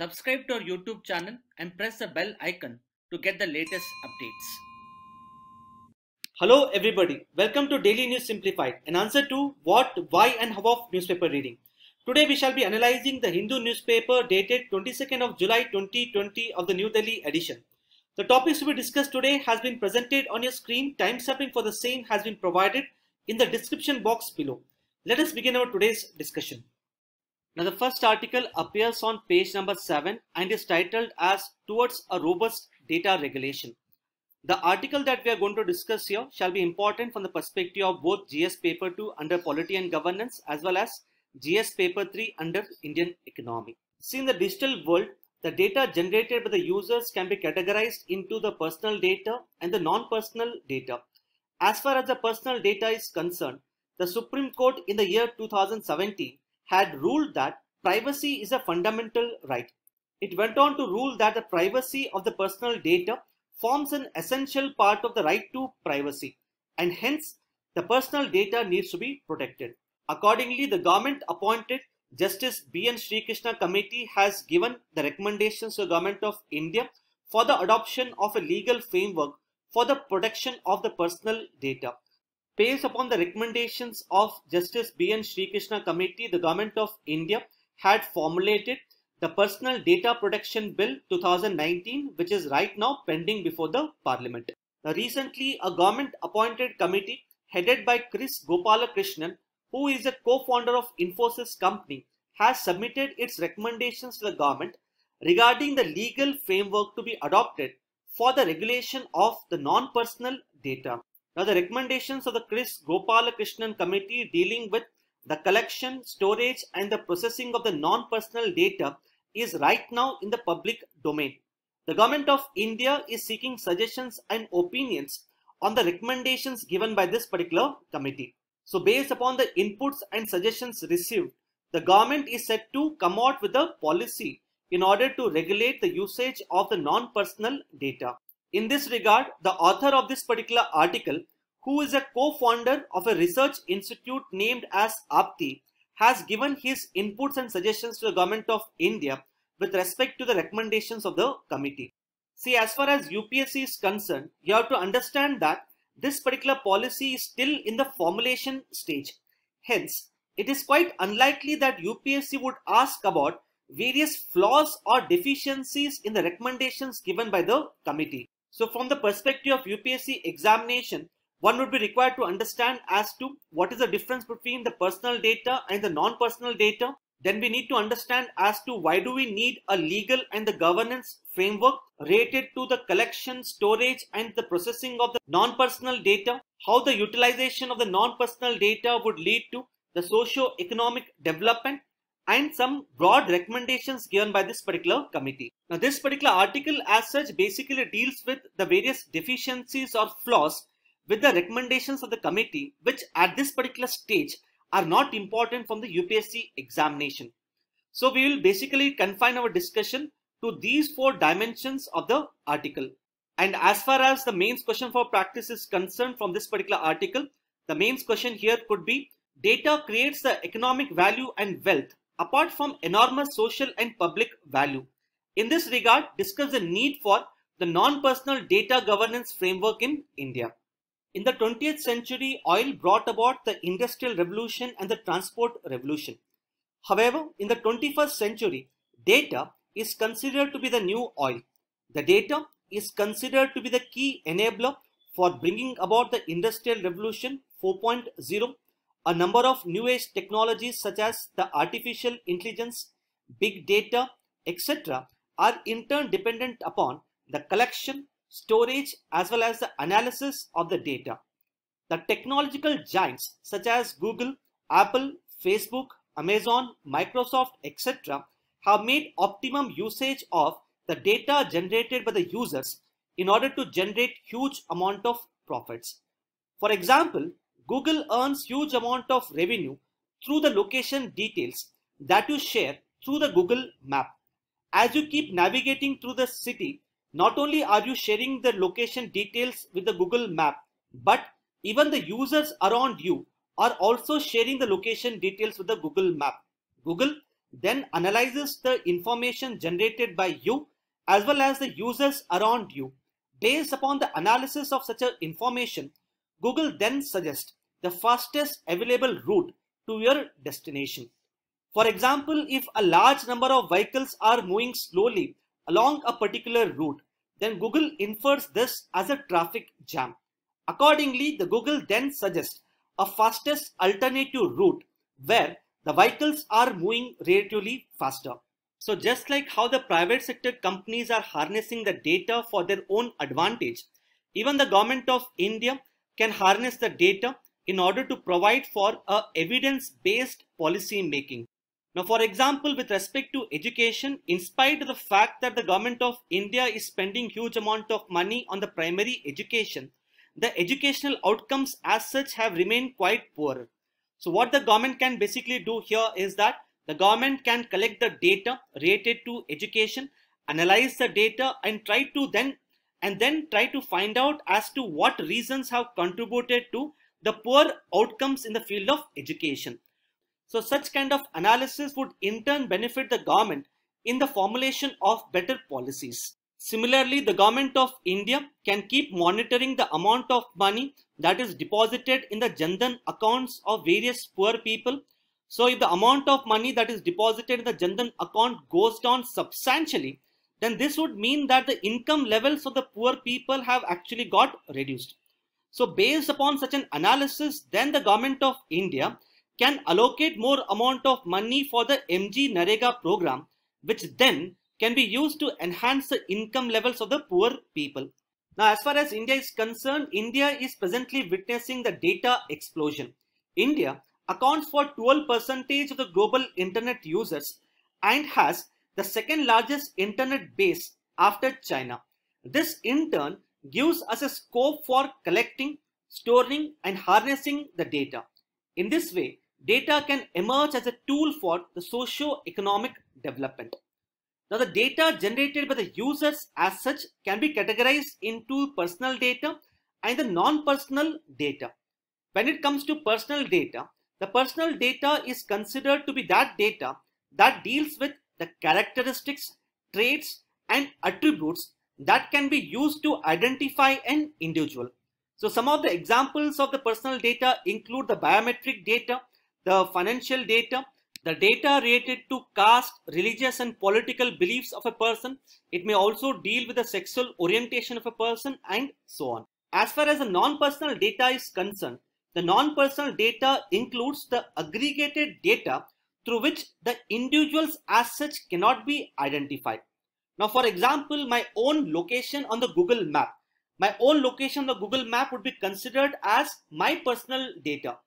Subscribe to our YouTube channel and press the bell icon to get the latest updates. Hello everybody, welcome to Daily News Simplified, an answer to what, why and how of newspaper reading. Today we shall be analyzing the Hindu newspaper dated 22nd of July 2020 of the New Delhi edition. The topics to be discussed today has been presented on your screen. Timestamping for the same has been provided in the description box below. Let us begin our today's discussion. Now the first article appears on page number 7 and is titled as Towards a Robust Data Regulation. The article that we are going to discuss here shall be important from the perspective of both GS paper 2 under polity and governance as well as GS paper 3 under Indian economy. See in the digital world, the data generated by the users can be categorized into the personal data and the non-personal data. As far as the personal data is concerned, the Supreme Court in the year 2017 had ruled that privacy is a fundamental right. It went on to rule that the privacy of the personal data forms an essential part of the right to privacy and hence the personal data needs to be protected. Accordingly, the government appointed Justice B. N. Sri Krishna Committee has given the recommendations to the Government of India for the adoption of a legal framework for the protection of the personal data. Based upon the recommendations of Justice B. N. Sri Krishna Committee, the Government of India had formulated the Personal Data Protection Bill 2019, which is right now pending before the Parliament. Now, recently, a government appointed committee headed by Chris Gopalakrishnan, who is a co founder of Infosys company, has submitted its recommendations to the government regarding the legal framework to be adopted for the regulation of the non personal data. Now the recommendations of the Chris Gopalakrishnan committee dealing with the collection, storage and the processing of the non-personal data is right now in the public domain. The government of India is seeking suggestions and opinions on the recommendations given by this particular committee. So based upon the inputs and suggestions received, the government is set to come out with a policy in order to regulate the usage of the non-personal data. In this regard, the author of this particular article, who is a co-founder of a research institute named as APTI, has given his inputs and suggestions to the government of India with respect to the recommendations of the committee. See, as far as UPSC is concerned, you have to understand that this particular policy is still in the formulation stage. Hence, it is quite unlikely that UPSC would ask about various flaws or deficiencies in the recommendations given by the committee. So from the perspective of UPSC examination, one would be required to understand as to what is the difference between the personal data and the non-personal data. Then we need to understand as to why do we need a legal and the governance framework related to the collection, storage and the processing of the non-personal data, how the utilization of the non-personal data would lead to the socio-economic development and some broad recommendations given by this particular committee. Now, this particular article as such basically deals with the various deficiencies or flaws with the recommendations of the committee, which at this particular stage are not important from the UPSC examination. So we will basically confine our discussion to these four dimensions of the article. And as far as the mains question for practice is concerned from this particular article, the mains question here could be data creates the economic value and wealth apart from enormous social and public value. In this regard, discuss the need for the non-personal data governance framework in India. In the 20th century, oil brought about the industrial revolution and the transport revolution. However, in the 21st century, data is considered to be the new oil. The data is considered to be the key enabler for bringing about the industrial revolution 4.0 a number of new age technologies such as the artificial intelligence, big data, etc. are in turn dependent upon the collection, storage as well as the analysis of the data. The technological giants such as Google, Apple, Facebook, Amazon, Microsoft, etc. have made optimum usage of the data generated by the users in order to generate huge amount of profits. For example, Google earns huge amount of revenue through the location details that you share through the Google map. As you keep navigating through the city, not only are you sharing the location details with the Google map, but even the users around you are also sharing the location details with the Google map. Google then analyzes the information generated by you as well as the users around you. Based upon the analysis of such information, Google then suggests the fastest available route to your destination. For example, if a large number of vehicles are moving slowly along a particular route, then Google infers this as a traffic jam. Accordingly, the Google then suggests a fastest alternative route where the vehicles are moving relatively faster. So just like how the private sector companies are harnessing the data for their own advantage, even the government of India can harness the data in order to provide for a evidence-based policy making. Now, for example, with respect to education, in spite of the fact that the government of India is spending huge amount of money on the primary education, the educational outcomes as such have remained quite poor. So what the government can basically do here is that the government can collect the data related to education, analyze the data and try to then and then try to find out as to what reasons have contributed to the poor outcomes in the field of education. So such kind of analysis would in turn benefit the government in the formulation of better policies. Similarly, the government of India can keep monitoring the amount of money that is deposited in the Jandan accounts of various poor people. So if the amount of money that is deposited in the Jandan account goes down substantially, then this would mean that the income levels of the poor people have actually got reduced. So based upon such an analysis, then the government of India can allocate more amount of money for the MG Narega program, which then can be used to enhance the income levels of the poor people. Now, as far as India is concerned, India is presently witnessing the data explosion. India accounts for 12% of the global internet users and has the second largest internet base after China. This in turn gives us a scope for collecting, storing and harnessing the data. In this way, data can emerge as a tool for the socio-economic development. Now the data generated by the users as such can be categorized into personal data and the non-personal data. When it comes to personal data, the personal data is considered to be that data that deals with the characteristics, traits and attributes that can be used to identify an individual. So some of the examples of the personal data include the biometric data, the financial data, the data related to caste, religious and political beliefs of a person. It may also deal with the sexual orientation of a person and so on. As far as the non-personal data is concerned, the non-personal data includes the aggregated data through which the individuals as such cannot be identified. Now, for example, my own location on the Google map. My own location on the Google map would be considered as my personal data.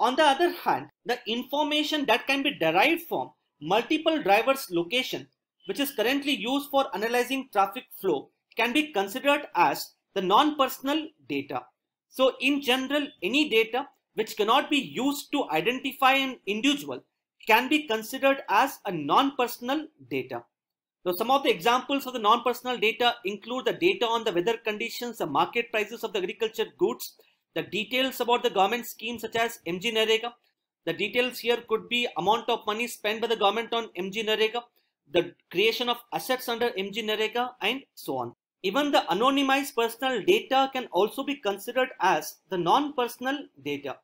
On the other hand, the information that can be derived from multiple drivers' location, which is currently used for analyzing traffic flow, can be considered as the non-personal data. So in general, any data which cannot be used to identify an individual can be considered as a non-personal data. So some of the examples of the non-personal data include the data on the weather conditions, the market prices of the agriculture goods, the details about the government schemes such as MG Narega. The details here could be amount of money spent by the government on MG Narega, the creation of assets under MG Narega and so on. Even the anonymized personal data can also be considered as the non-personal data.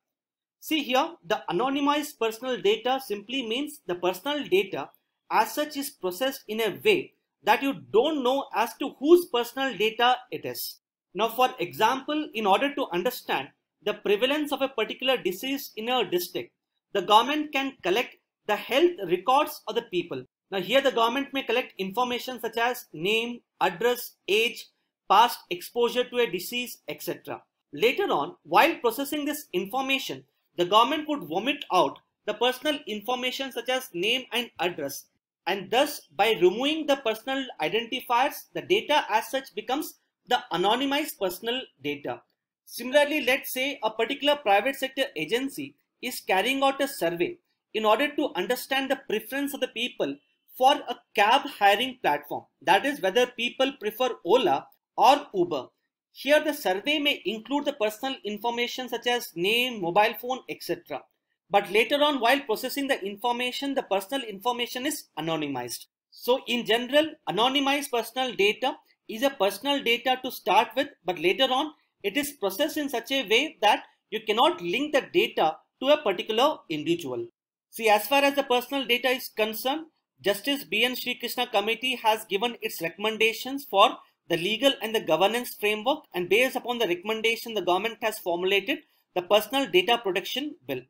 See here, the anonymized personal data simply means the personal data as such is processed in a way that you don't know as to whose personal data it is. Now for example, in order to understand the prevalence of a particular disease in a district, the government can collect the health records of the people. Now here the government may collect information such as name, address, age, past exposure to a disease, etc. Later on, while processing this information, the government would vomit out the personal information such as name and address and thus by removing the personal identifiers, the data as such becomes the anonymized personal data. Similarly, let's say a particular private sector agency is carrying out a survey in order to understand the preference of the people for a cab hiring platform. That is whether people prefer Ola or Uber. Here the survey may include the personal information such as name, mobile phone, etc. But later on, while processing the information, the personal information is anonymized. So in general, anonymized personal data is a personal data to start with, but later on, it is processed in such a way that you cannot link the data to a particular individual. See, as far as the personal data is concerned, Justice B.N. Sri Krishna Committee has given its recommendations for the legal and the governance framework and based upon the recommendation the government has formulated the Personal Data Protection Bill.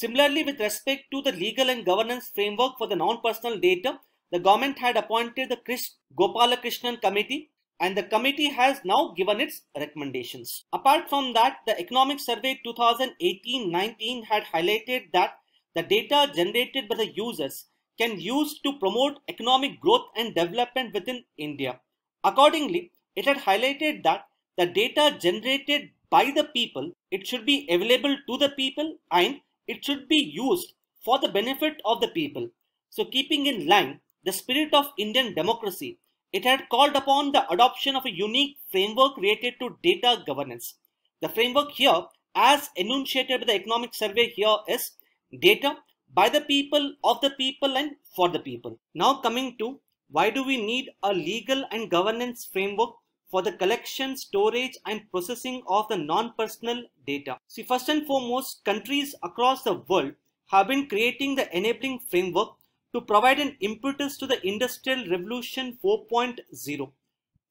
Similarly, with respect to the legal and governance framework for the non-personal data, the government had appointed the Krish Gopalakrishnan Committee and the committee has now given its recommendations. Apart from that, the Economic Survey 2018-19 had highlighted that the data generated by the users can use to promote economic growth and development within India. Accordingly, it had highlighted that the data generated by the people, it should be available to the people and it should be used for the benefit of the people. So keeping in line the spirit of Indian democracy, it had called upon the adoption of a unique framework related to data governance. The framework here, as enunciated by the economic survey here is data by the people, of the people and for the people. Now coming to why do we need a legal and governance framework for the collection, storage and processing of the non-personal data. See, first and foremost, countries across the world have been creating the enabling framework to provide an impetus to the Industrial Revolution 4.0.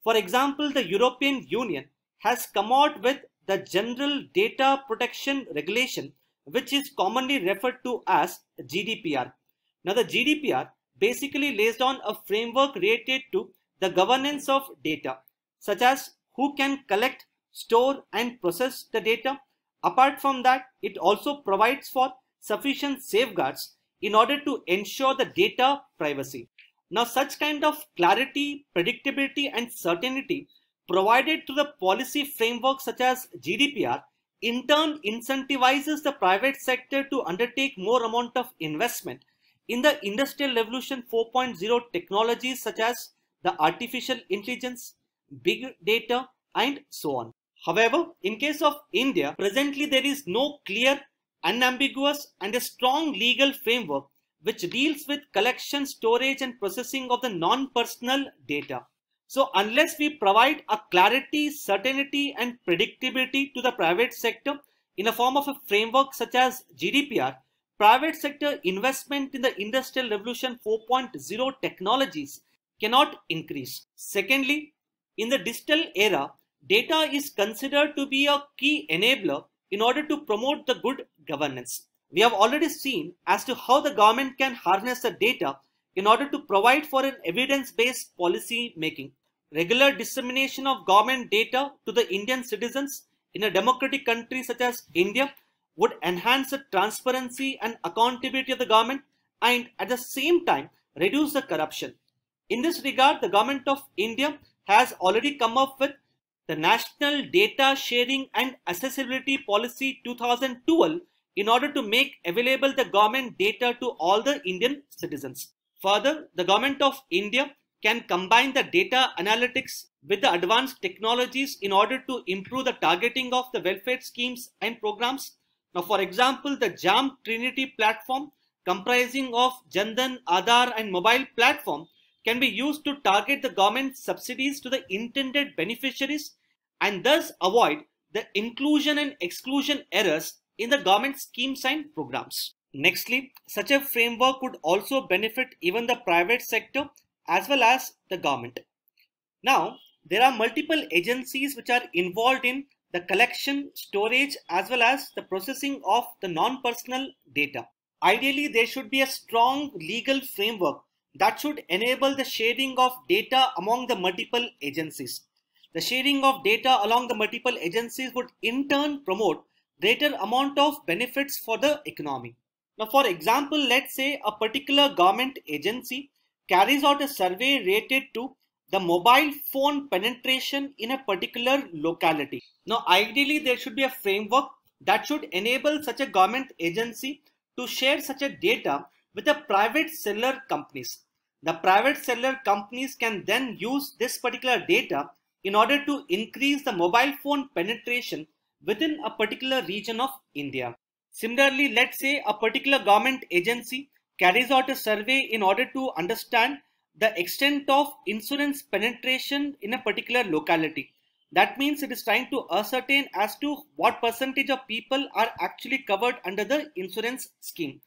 For example, the European Union has come out with the General Data Protection Regulation, which is commonly referred to as GDPR. Now, the GDPR basically lays down a framework related to the governance of data such as who can collect, store and process the data. Apart from that, it also provides for sufficient safeguards in order to ensure the data privacy. Now such kind of clarity, predictability and certainty provided to the policy framework such as GDPR in turn incentivizes the private sector to undertake more amount of investment in the industrial revolution 4.0 technologies such as the artificial intelligence, big data and so on. However, in case of India, presently there is no clear, unambiguous and a strong legal framework which deals with collection, storage and processing of the non-personal data. So unless we provide a clarity, certainty and predictability to the private sector in the form of a framework such as GDPR, private sector investment in the Industrial Revolution 4.0 technologies cannot increase. Secondly, in the digital era, data is considered to be a key enabler in order to promote the good governance. We have already seen as to how the government can harness the data in order to provide for an evidence-based policy making. Regular dissemination of government data to the Indian citizens in a democratic country such as India would enhance the transparency and accountability of the government and at the same time reduce the corruption. In this regard, the government of India has already come up with the National Data Sharing and Accessibility Policy 2012 in order to make available the government data to all the Indian citizens. Further, the government of India can combine the data analytics with the advanced technologies in order to improve the targeting of the welfare schemes and programs. Now, for example, the JAM Trinity platform comprising of Jandan, Aadhaar and mobile platform can be used to target the government subsidies to the intended beneficiaries and thus avoid the inclusion and exclusion errors in the government scheme sign programs. Nextly, such a framework would also benefit even the private sector as well as the government. Now, there are multiple agencies which are involved in the collection, storage, as well as the processing of the non-personal data. Ideally, there should be a strong legal framework that should enable the sharing of data among the multiple agencies. The sharing of data along the multiple agencies would in turn promote greater amount of benefits for the economy. Now, for example, let's say a particular government agency carries out a survey related to the mobile phone penetration in a particular locality. Now, ideally, there should be a framework that should enable such a government agency to share such a data with the private cellular companies. The private cellular companies can then use this particular data in order to increase the mobile phone penetration within a particular region of India. Similarly, let's say a particular government agency carries out a survey in order to understand the extent of insurance penetration in a particular locality. That means it is trying to ascertain as to what percentage of people are actually covered under the insurance scheme.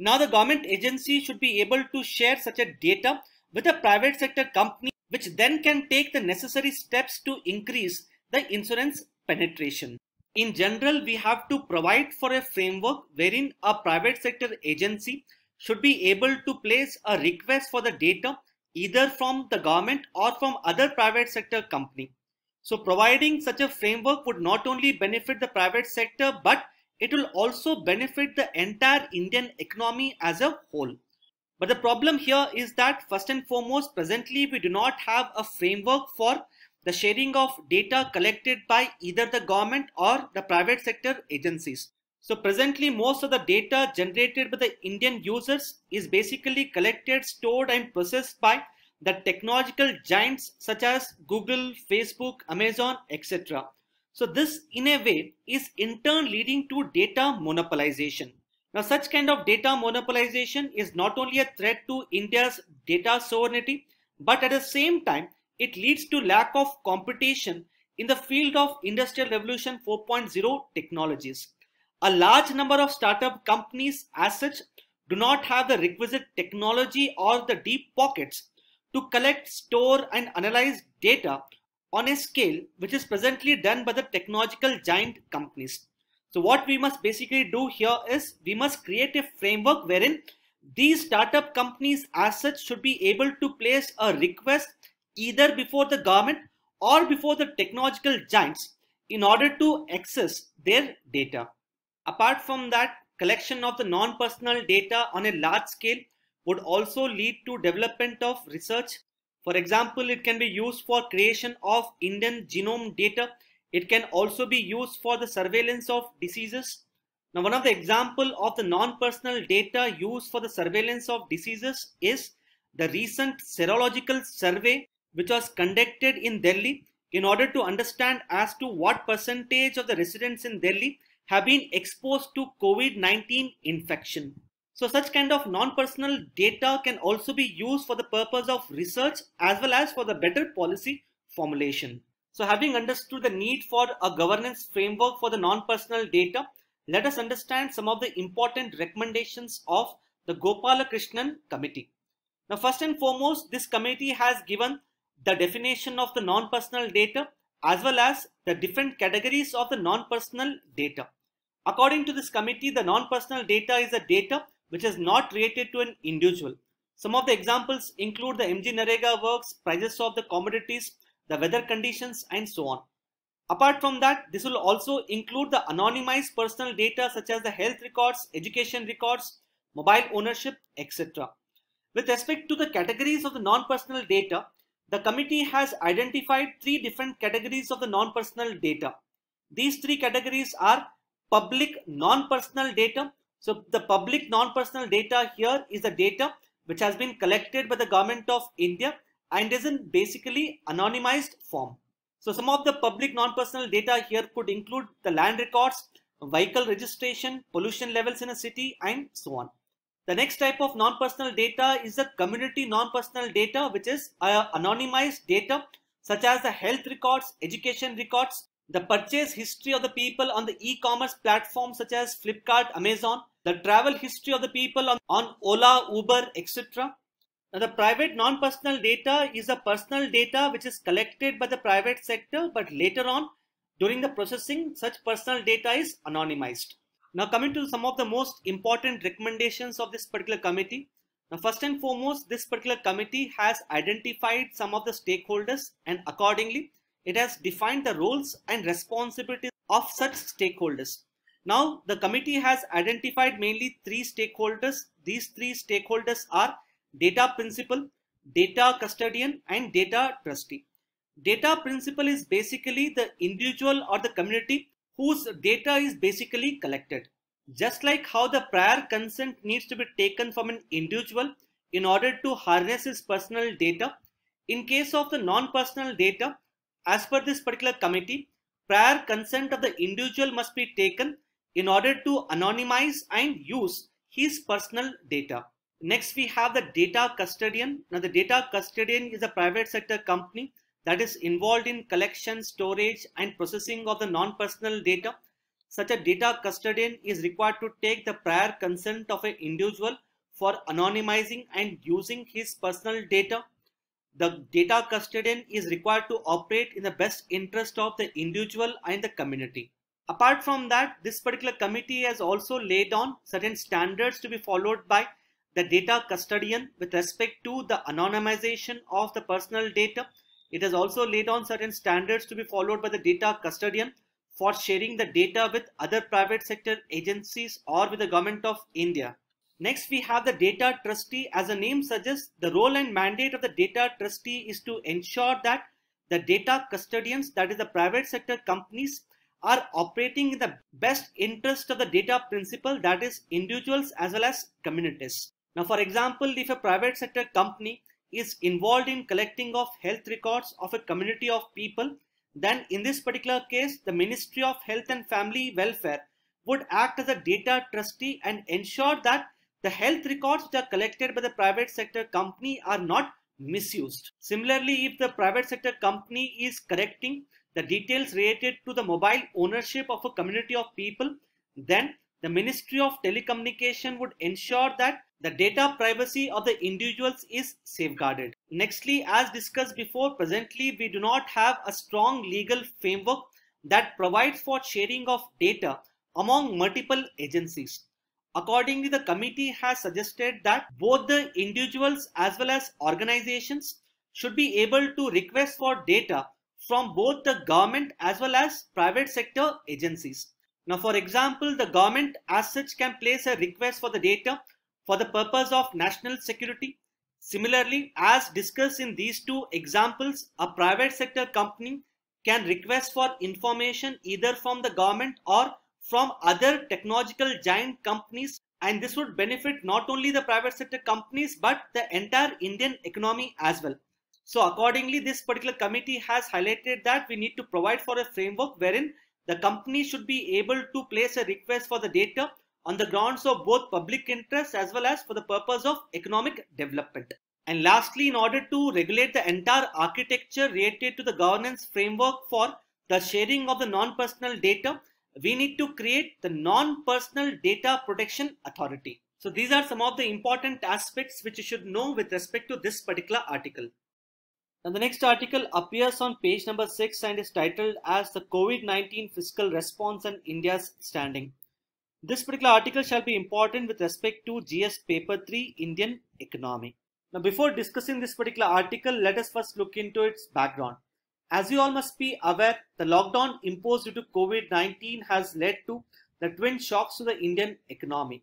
Now the government agency should be able to share such a data with a private sector company which then can take the necessary steps to increase the insurance penetration. In general, we have to provide for a framework wherein a private sector agency should be able to place a request for the data either from the government or from other private sector company. So providing such a framework would not only benefit the private sector but it will also benefit the entire Indian economy as a whole. But the problem here is that first and foremost, presently we do not have a framework for the sharing of data collected by either the government or the private sector agencies. So presently most of the data generated by the Indian users is basically collected, stored and processed by the technological giants such as Google, Facebook, Amazon, etc. So this in a way is in turn leading to data monopolization. Now such kind of data monopolization is not only a threat to India's data sovereignty, but at the same time, it leads to lack of competition in the field of Industrial Revolution 4.0 technologies. A large number of startup companies as such do not have the requisite technology or the deep pockets to collect, store and analyze data on a scale which is presently done by the technological giant companies. So what we must basically do here is we must create a framework wherein these startup companies as such should be able to place a request either before the government or before the technological giants in order to access their data. Apart from that, collection of the non-personal data on a large scale would also lead to development of research for example, it can be used for creation of Indian genome data. It can also be used for the surveillance of diseases. Now, one of the example of the non-personal data used for the surveillance of diseases is the recent serological survey which was conducted in Delhi in order to understand as to what percentage of the residents in Delhi have been exposed to COVID-19 infection. So such kind of non-personal data can also be used for the purpose of research as well as for the better policy formulation. So having understood the need for a governance framework for the non-personal data, let us understand some of the important recommendations of the Gopalakrishnan committee. Now first and foremost, this committee has given the definition of the non-personal data as well as the different categories of the non-personal data. According to this committee, the non-personal data is a data which is not related to an individual. Some of the examples include the MG Narega works, prices of the commodities, the weather conditions, and so on. Apart from that, this will also include the anonymized personal data such as the health records, education records, mobile ownership, etc. With respect to the categories of the non-personal data, the committee has identified three different categories of the non-personal data. These three categories are public non-personal data, so the public non-personal data here is the data which has been collected by the government of India and is in basically anonymized form. So some of the public non-personal data here could include the land records, vehicle registration, pollution levels in a city and so on. The next type of non-personal data is the community non-personal data which is uh, anonymized data such as the health records, education records, the purchase history of the people on the e-commerce platforms such as Flipkart, Amazon, the travel history of the people on, on Ola, Uber, etc. Now the private non-personal data is the personal data which is collected by the private sector but later on during the processing such personal data is anonymized. Now coming to some of the most important recommendations of this particular committee. Now first and foremost this particular committee has identified some of the stakeholders and accordingly it has defined the roles and responsibilities of such stakeholders. Now, the committee has identified mainly three stakeholders. These three stakeholders are data principal, data custodian and data trustee. Data principal is basically the individual or the community whose data is basically collected. Just like how the prior consent needs to be taken from an individual in order to harness his personal data, in case of the non-personal data, as per this particular committee, prior consent of the individual must be taken in order to anonymize and use his personal data. Next, we have the data custodian. Now, the data custodian is a private sector company that is involved in collection, storage, and processing of the non-personal data. Such a data custodian is required to take the prior consent of an individual for anonymizing and using his personal data the data custodian is required to operate in the best interest of the individual and the community. Apart from that, this particular committee has also laid on certain standards to be followed by the data custodian with respect to the anonymization of the personal data. It has also laid on certain standards to be followed by the data custodian for sharing the data with other private sector agencies or with the government of India. Next, we have the data trustee. As the name suggests, the role and mandate of the data trustee is to ensure that the data custodians, that is the private sector companies, are operating in the best interest of the data principle, that is individuals as well as communities. Now, for example, if a private sector company is involved in collecting of health records of a community of people, then in this particular case, the Ministry of Health and Family Welfare would act as a data trustee and ensure that the health records which are collected by the private sector company are not misused. Similarly, if the private sector company is correcting the details related to the mobile ownership of a community of people, then the Ministry of Telecommunication would ensure that the data privacy of the individuals is safeguarded. Nextly, as discussed before, presently we do not have a strong legal framework that provides for sharing of data among multiple agencies. Accordingly, the committee has suggested that both the individuals as well as organizations should be able to request for data from both the government as well as private sector agencies. Now, for example, the government as such can place a request for the data for the purpose of national security. Similarly, as discussed in these two examples, a private sector company can request for information either from the government or from other technological giant companies and this would benefit not only the private sector companies but the entire Indian economy as well. So accordingly, this particular committee has highlighted that we need to provide for a framework wherein the company should be able to place a request for the data on the grounds of both public interest as well as for the purpose of economic development. And lastly, in order to regulate the entire architecture related to the governance framework for the sharing of the non-personal data, we need to create the non-personal data protection authority. So these are some of the important aspects which you should know with respect to this particular article. Now the next article appears on page number 6 and is titled as the COVID-19 fiscal response and India's standing. This particular article shall be important with respect to GS paper 3 Indian economy. Now before discussing this particular article let us first look into its background. As you all must be aware, the lockdown imposed due to COVID-19 has led to the twin shocks to the Indian economy.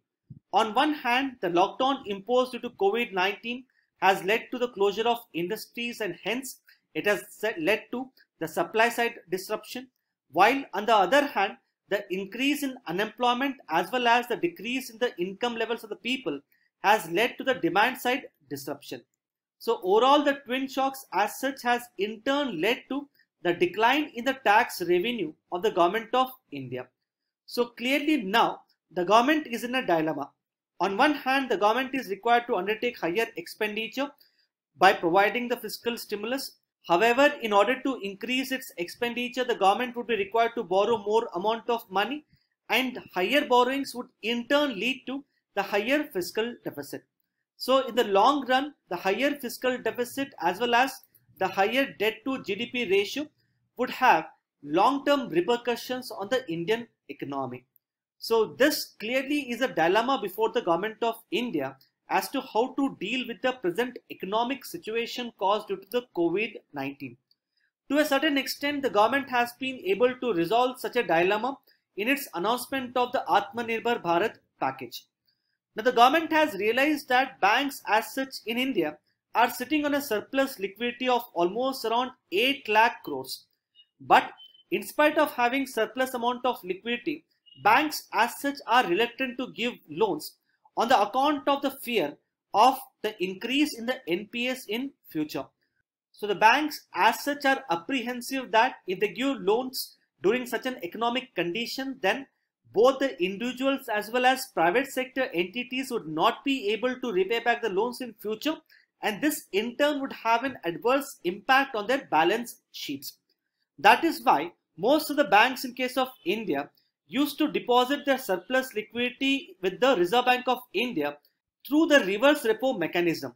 On one hand, the lockdown imposed due to COVID-19 has led to the closure of industries and hence it has led to the supply side disruption. While on the other hand, the increase in unemployment as well as the decrease in the income levels of the people has led to the demand side disruption. So overall the twin shocks as such has in turn led to the decline in the tax revenue of the government of India. So clearly now the government is in a dilemma. On one hand the government is required to undertake higher expenditure by providing the fiscal stimulus. However, in order to increase its expenditure, the government would be required to borrow more amount of money and higher borrowings would in turn lead to the higher fiscal deficit. So in the long run, the higher fiscal deficit as well as the higher debt to GDP ratio would have long-term repercussions on the Indian economy. So this clearly is a dilemma before the government of India as to how to deal with the present economic situation caused due to the COVID-19. To a certain extent, the government has been able to resolve such a dilemma in its announcement of the Atmanirbhar Bharat package. Now the government has realized that banks as such in India are sitting on a surplus liquidity of almost around 8 lakh crores. But in spite of having surplus amount of liquidity, banks as such are reluctant to give loans on the account of the fear of the increase in the NPS in future. So the banks as such are apprehensive that if they give loans during such an economic condition, then both the individuals as well as private sector entities would not be able to repay back the loans in future and this in turn would have an adverse impact on their balance sheets. That is why most of the banks in case of India used to deposit their surplus liquidity with the Reserve Bank of India through the reverse repo mechanism.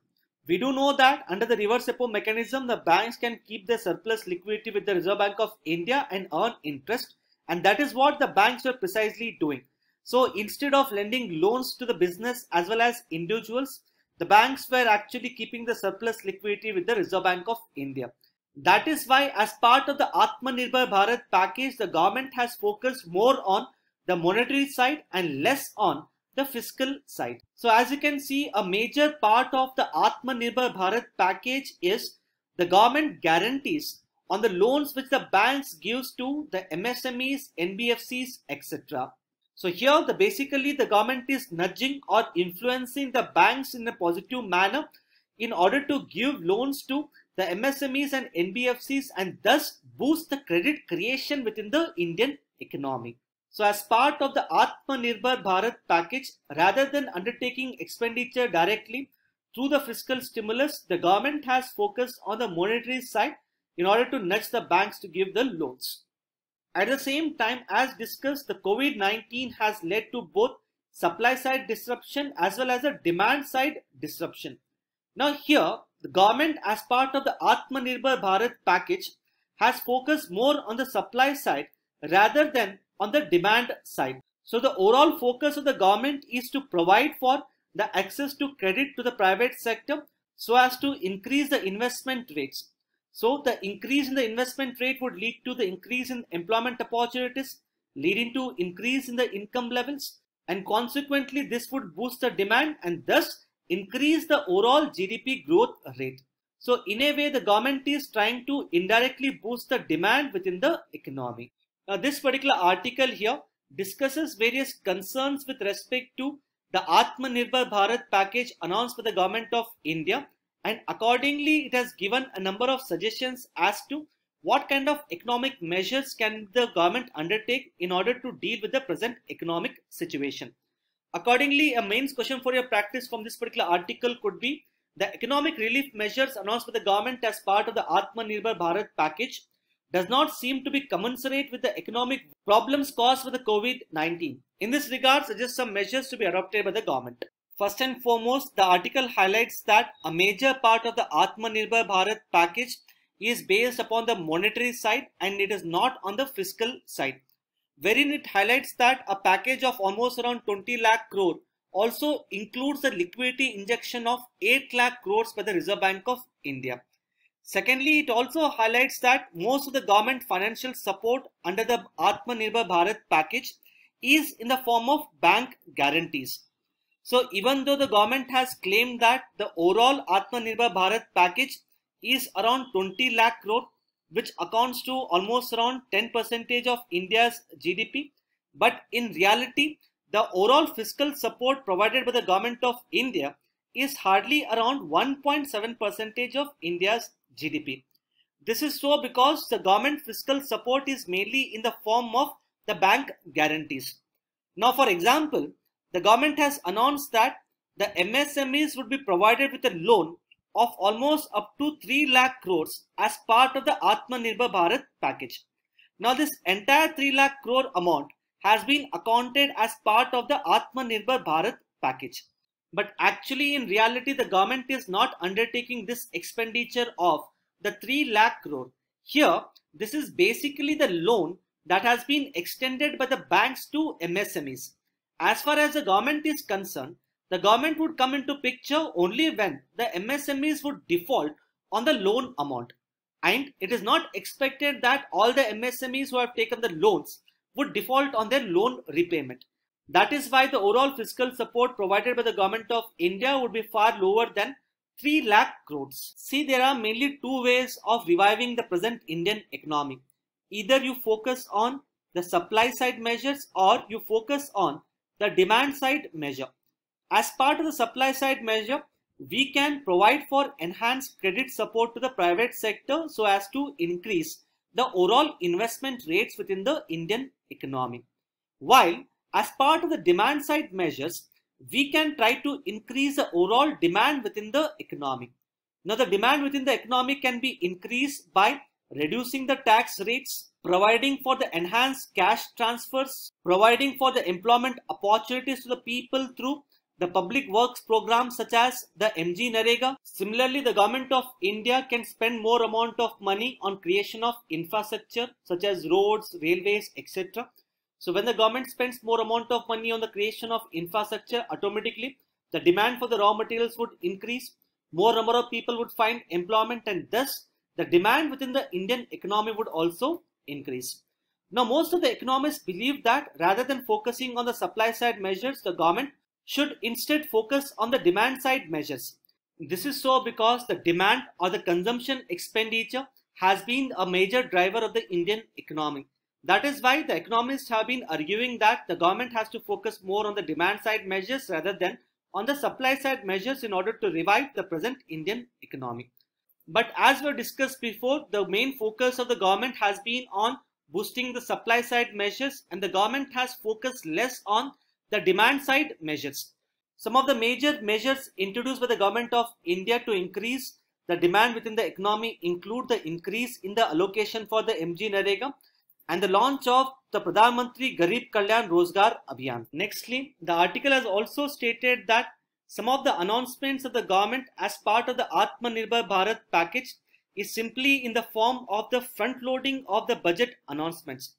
We do know that under the reverse repo mechanism, the banks can keep their surplus liquidity with the Reserve Bank of India and earn interest. And that is what the banks were precisely doing. So instead of lending loans to the business as well as individuals, the banks were actually keeping the surplus liquidity with the Reserve Bank of India. That is why as part of the Atmanirbhar Bharat package, the government has focused more on the monetary side and less on the fiscal side. So as you can see, a major part of the Atmanirbhar Bharat package is the government guarantees on the loans which the banks gives to the MSMEs, NBFCs, etc. So here the basically the government is nudging or influencing the banks in a positive manner in order to give loans to the MSMEs and NBFCs and thus boost the credit creation within the Indian economy. So as part of the Atmanirbhar Bharat package, rather than undertaking expenditure directly through the fiscal stimulus, the government has focused on the monetary side in order to nudge the banks to give the loans. At the same time, as discussed, the COVID-19 has led to both supply side disruption as well as a demand side disruption. Now here, the government as part of the Atmanirbhar Bharat package has focused more on the supply side rather than on the demand side. So the overall focus of the government is to provide for the access to credit to the private sector so as to increase the investment rates. So the increase in the investment rate would lead to the increase in employment opportunities, leading to increase in the income levels, and consequently this would boost the demand and thus increase the overall GDP growth rate. So in a way, the government is trying to indirectly boost the demand within the economy. Now this particular article here discusses various concerns with respect to the Atmanirbhar Bharat package announced by the government of India and accordingly it has given a number of suggestions as to what kind of economic measures can the government undertake in order to deal with the present economic situation. Accordingly, a main question for your practice from this particular article could be the economic relief measures announced by the government as part of the Atmanirbhar Bharat package does not seem to be commensurate with the economic problems caused by the COVID-19. In this regard, suggest some measures to be adopted by the government. First and foremost, the article highlights that a major part of the Atmanirbhar Bharat package is based upon the monetary side and it is not on the fiscal side. Wherein it highlights that a package of almost around 20 lakh crore also includes the liquidity injection of 8 lakh crores by the Reserve Bank of India. Secondly, it also highlights that most of the government financial support under the Atmanirbhar Bharat package is in the form of bank guarantees. So even though the government has claimed that the overall Atmanirbhar Bharat package is around 20 lakh crore, which accounts to almost around 10 percentage of India's GDP. But in reality, the overall fiscal support provided by the government of India is hardly around 1.7 percentage of India's GDP. This is so because the government fiscal support is mainly in the form of the bank guarantees. Now, for example, the government has announced that the MSMEs would be provided with a loan of almost up to 3 lakh crores as part of the Atmanirbhar Bharat package. Now this entire 3 lakh crore amount has been accounted as part of the Atmanirbhar Bharat package. But actually in reality the government is not undertaking this expenditure of the 3 lakh crore. Here this is basically the loan that has been extended by the banks to MSMEs. As far as the government is concerned, the government would come into picture only when the MSMEs would default on the loan amount. And it is not expected that all the MSMEs who have taken the loans would default on their loan repayment. That is why the overall fiscal support provided by the government of India would be far lower than 3 lakh crores. See, there are mainly two ways of reviving the present Indian economy. Either you focus on the supply side measures or you focus on the demand side measure. As part of the supply side measure, we can provide for enhanced credit support to the private sector so as to increase the overall investment rates within the Indian economy. While as part of the demand side measures, we can try to increase the overall demand within the economy. Now the demand within the economy can be increased by reducing the tax rates, providing for the enhanced cash transfers, providing for the employment opportunities to the people through the public works programs such as the MG Narega. Similarly, the government of India can spend more amount of money on creation of infrastructure such as roads, railways, etc. So when the government spends more amount of money on the creation of infrastructure, automatically the demand for the raw materials would increase. More number of people would find employment and thus the demand within the Indian economy would also increase. Now, most of the economists believe that rather than focusing on the supply side measures, the government should instead focus on the demand side measures. This is so because the demand or the consumption expenditure has been a major driver of the Indian economy. That is why the economists have been arguing that the government has to focus more on the demand side measures rather than on the supply side measures in order to revive the present Indian economy. But as we discussed before, the main focus of the government has been on boosting the supply side measures and the government has focused less on the demand side measures. Some of the major measures introduced by the government of India to increase the demand within the economy include the increase in the allocation for the MG Narega and the launch of the Pradhan Mantri Garib Kalyan Rozgar Abhiyan. Nextly, the article has also stated that some of the announcements of the government as part of the Atmanirbhar Bharat package is simply in the form of the front loading of the budget announcements.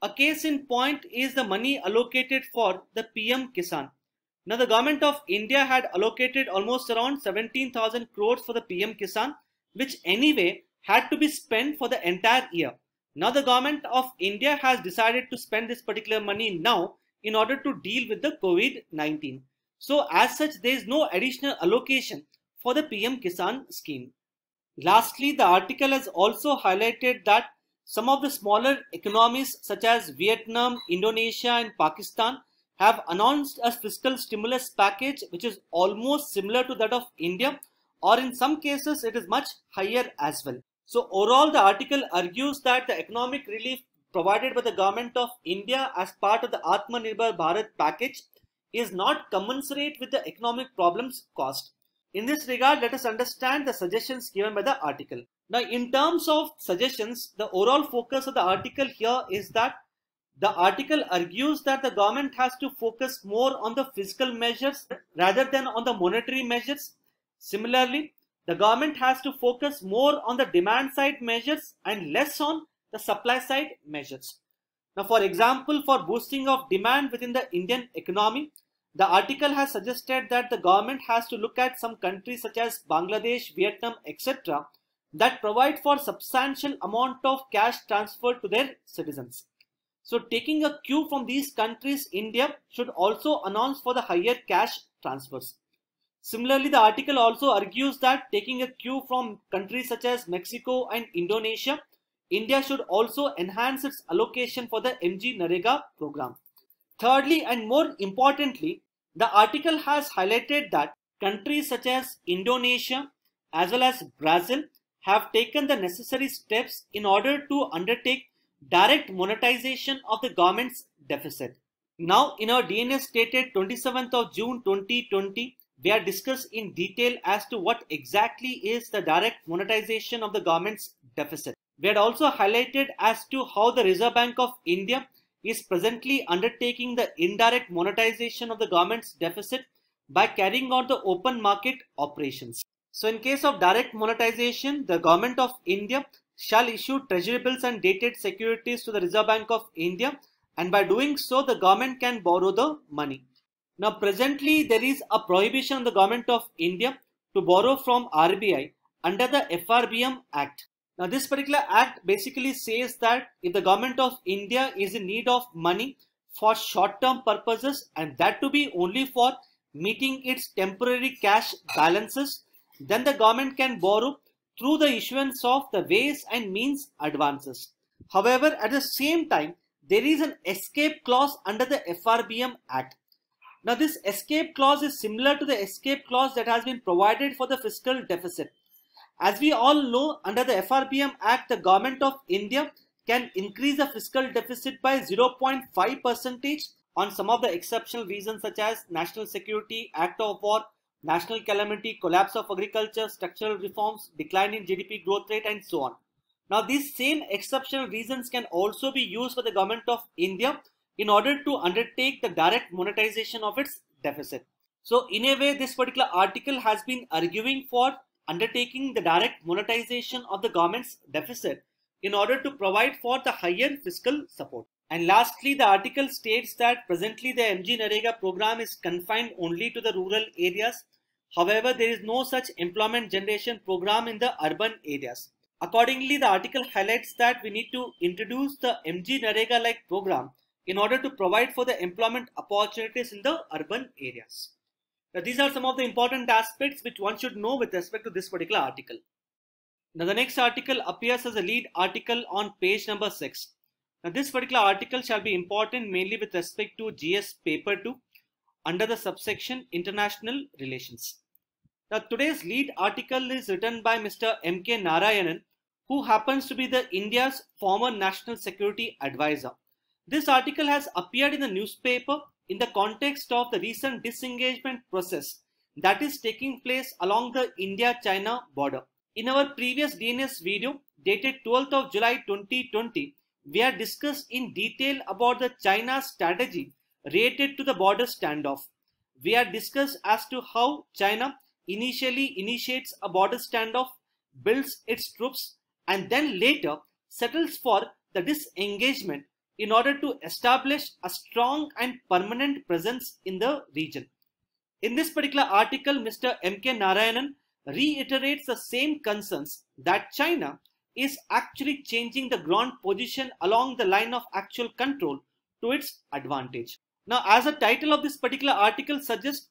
A case in point is the money allocated for the PM Kisan. Now the government of India had allocated almost around 17,000 crores for the PM Kisan which anyway had to be spent for the entire year. Now the government of India has decided to spend this particular money now in order to deal with the COVID-19. So as such, there is no additional allocation for the PM Kisan scheme. Lastly, the article has also highlighted that some of the smaller economies such as Vietnam, Indonesia and Pakistan have announced a fiscal stimulus package which is almost similar to that of India or in some cases it is much higher as well. So overall the article argues that the economic relief provided by the government of India as part of the Atmanirbhar Bharat package is not commensurate with the economic problems caused. In this regard, let us understand the suggestions given by the article. Now, in terms of suggestions, the overall focus of the article here is that the article argues that the government has to focus more on the fiscal measures rather than on the monetary measures. Similarly, the government has to focus more on the demand side measures and less on the supply side measures. Now, for example, for boosting of demand within the Indian economy, the article has suggested that the government has to look at some countries such as Bangladesh, Vietnam, etc. that provide for substantial amount of cash transfer to their citizens. So taking a cue from these countries, India should also announce for the higher cash transfers. Similarly, the article also argues that taking a cue from countries such as Mexico and Indonesia, India should also enhance its allocation for the MG Narega program. Thirdly, and more importantly, the article has highlighted that countries such as Indonesia as well as Brazil have taken the necessary steps in order to undertake direct monetization of the government's deficit. Now, in our DNS stated 27th of June 2020, we are discussed in detail as to what exactly is the direct monetization of the government's deficit. We had also highlighted as to how the Reserve Bank of India is presently undertaking the indirect monetization of the government's deficit by carrying out the open market operations. So in case of direct monetization, the government of India shall issue treasury bills and dated securities to the Reserve Bank of India and by doing so the government can borrow the money. Now presently there is a prohibition on the government of India to borrow from RBI under the FRBM Act. Now this particular act basically says that if the government of India is in need of money for short-term purposes and that to be only for meeting its temporary cash balances, then the government can borrow through the issuance of the ways and means advances. However, at the same time, there is an escape clause under the FRBM Act. Now this escape clause is similar to the escape clause that has been provided for the fiscal deficit. As we all know, under the FRPM Act, the government of India can increase the fiscal deficit by 0.5 percentage on some of the exceptional reasons such as National Security, Act of War, national calamity, collapse of agriculture, structural reforms, decline in GDP growth rate and so on. Now these same exceptional reasons can also be used for the government of India in order to undertake the direct monetization of its deficit. So in a way this particular article has been arguing for undertaking the direct monetization of the government's deficit in order to provide for the higher fiscal support. And lastly, the article states that presently the MG Narega program is confined only to the rural areas. However, there is no such employment generation program in the urban areas. Accordingly, the article highlights that we need to introduce the MG Narega like program in order to provide for the employment opportunities in the urban areas. Now these are some of the important aspects which one should know with respect to this particular article. Now the next article appears as a lead article on page number 6. Now this particular article shall be important mainly with respect to GS paper 2 under the subsection international relations. Now today's lead article is written by Mr. M.K. Narayanan who happens to be the India's former national security advisor. This article has appeared in the newspaper in the context of the recent disengagement process that is taking place along the India-China border. In our previous DNS video dated 12th of July 2020, we had discussed in detail about the China strategy related to the border standoff. We had discussed as to how China initially initiates a border standoff, builds its troops and then later settles for the disengagement in order to establish a strong and permanent presence in the region. In this particular article, Mr. M.K. Narayanan reiterates the same concerns that China is actually changing the ground position along the line of actual control to its advantage. Now, as the title of this particular article suggests,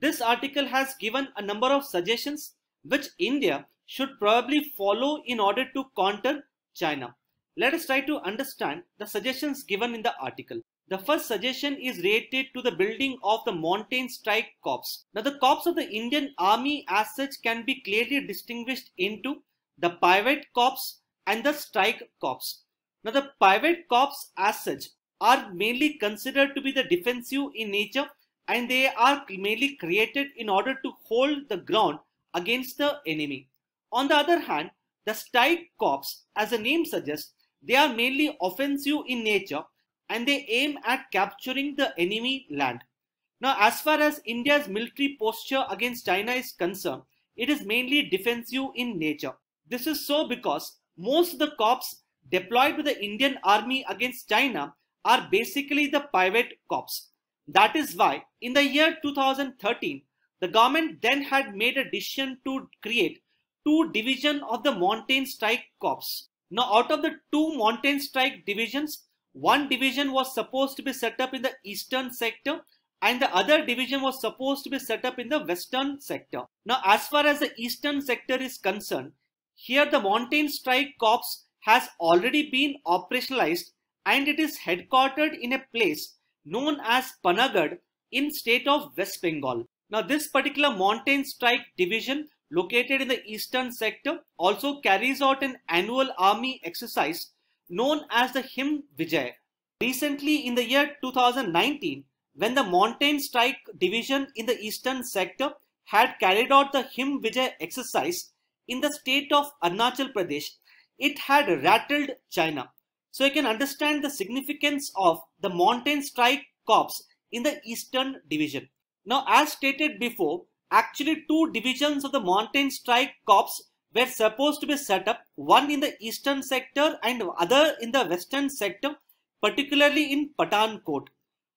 this article has given a number of suggestions which India should probably follow in order to counter China. Let us try to understand the suggestions given in the article. The first suggestion is related to the building of the mountain strike corps. Now the corps of the Indian army as such can be clearly distinguished into the private corps and the strike corps. Now the private corps as such are mainly considered to be the defensive in nature and they are mainly created in order to hold the ground against the enemy. On the other hand, the strike corps as the name suggests they are mainly offensive in nature and they aim at capturing the enemy land. Now, as far as India's military posture against China is concerned, it is mainly defensive in nature. This is so because most of the corps deployed by the Indian army against China are basically the private corps. That is why in the year 2013, the government then had made a decision to create two division of the mountain strike corps. Now, out of the two mountain strike divisions, one division was supposed to be set up in the eastern sector and the other division was supposed to be set up in the western sector. Now, as far as the eastern sector is concerned, here the mountain strike corps has already been operationalized and it is headquartered in a place known as Panagad in state of West Bengal. Now, this particular mountain strike division located in the eastern sector also carries out an annual army exercise known as the Him Vijay. Recently in the year 2019, when the Mountain Strike Division in the eastern sector had carried out the Him Vijay exercise in the state of Arunachal Pradesh, it had rattled China. So you can understand the significance of the Mountain Strike Corps in the eastern division. Now as stated before, Actually, two divisions of the mountain strike corps were supposed to be set up, one in the eastern sector and other in the western sector, particularly in Patan court.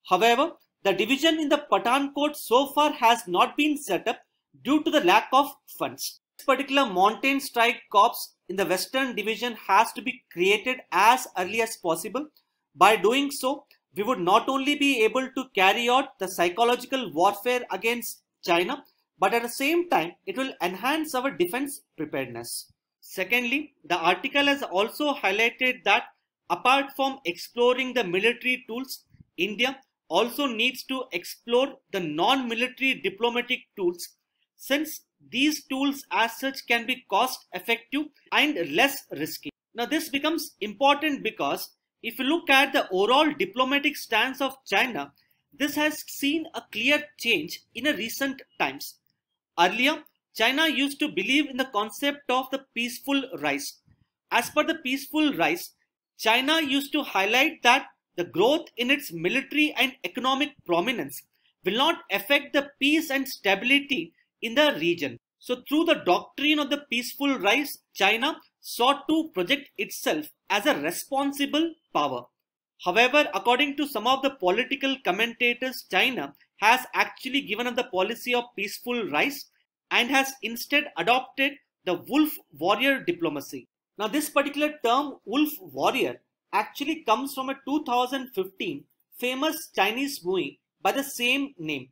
However, the division in the Patan court so far has not been set up due to the lack of funds. This particular mountain strike corps in the western division has to be created as early as possible. By doing so, we would not only be able to carry out the psychological warfare against China, but at the same time, it will enhance our defense preparedness. Secondly, the article has also highlighted that apart from exploring the military tools, India also needs to explore the non-military diplomatic tools since these tools as such can be cost effective and less risky. Now this becomes important because if you look at the overall diplomatic stance of China, this has seen a clear change in recent times Earlier, China used to believe in the concept of the peaceful rise. As per the peaceful rise, China used to highlight that the growth in its military and economic prominence will not affect the peace and stability in the region. So through the doctrine of the peaceful rise, China sought to project itself as a responsible power. However, according to some of the political commentators, China has actually given up the policy of peaceful rise and has instead adopted the wolf warrior diplomacy. Now, this particular term, wolf warrior, actually comes from a 2015 famous Chinese movie by the same name.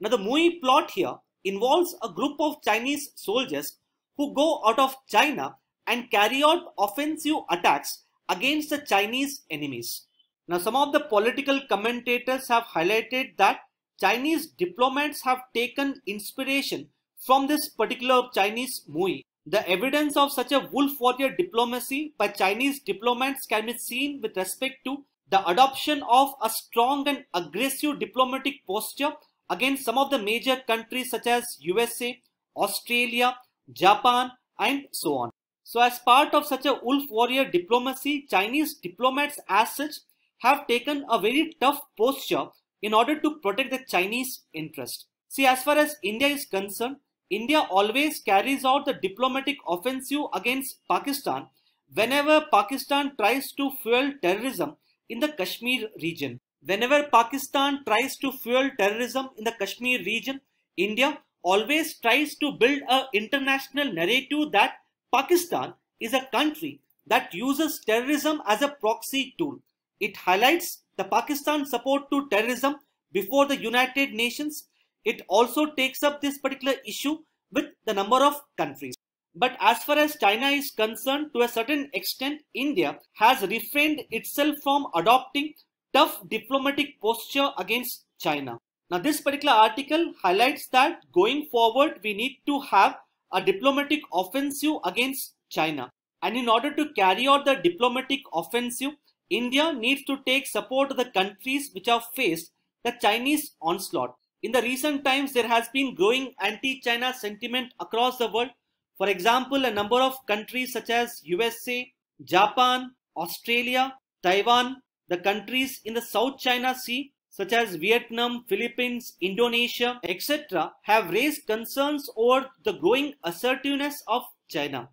Now, the movie plot here involves a group of Chinese soldiers who go out of China and carry out offensive attacks against the Chinese enemies. Now, some of the political commentators have highlighted that Chinese diplomats have taken inspiration from this particular Chinese movie. The evidence of such a wolf warrior diplomacy by Chinese diplomats can be seen with respect to the adoption of a strong and aggressive diplomatic posture against some of the major countries such as USA, Australia, Japan and so on. So as part of such a wolf warrior diplomacy, Chinese diplomats as such have taken a very tough posture in order to protect the Chinese interest. See, as far as India is concerned, India always carries out the diplomatic offensive against Pakistan whenever Pakistan tries to fuel terrorism in the Kashmir region. Whenever Pakistan tries to fuel terrorism in the Kashmir region, India always tries to build an international narrative that Pakistan is a country that uses terrorism as a proxy tool. It highlights the Pakistan support to terrorism before the United Nations, it also takes up this particular issue with the number of countries. But as far as China is concerned, to a certain extent, India has refrained itself from adopting tough diplomatic posture against China. Now, this particular article highlights that going forward, we need to have a diplomatic offensive against China. And in order to carry out the diplomatic offensive, India needs to take support the countries which have faced the Chinese onslaught. In the recent times, there has been growing anti-China sentiment across the world. For example, a number of countries such as USA, Japan, Australia, Taiwan, the countries in the South China Sea such as Vietnam, Philippines, Indonesia, etc. have raised concerns over the growing assertiveness of China.